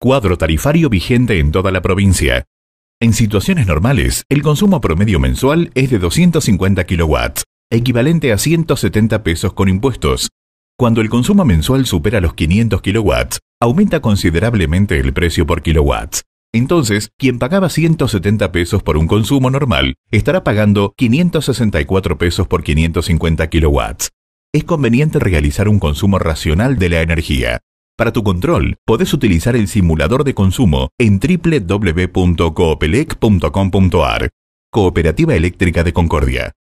cuadro tarifario vigente en toda la provincia. En situaciones normales, el consumo promedio mensual es de 250 kilowatts, equivalente a 170 pesos con impuestos. Cuando el consumo mensual supera los 500 kW, aumenta considerablemente el precio por kilowatts. Entonces, quien pagaba 170 pesos por un consumo normal estará pagando 564 pesos por 550 kilowatts. Es conveniente realizar un consumo racional de la energía, para tu control, podés utilizar el simulador de consumo en www.coopelec.com.ar. Cooperativa Eléctrica de Concordia.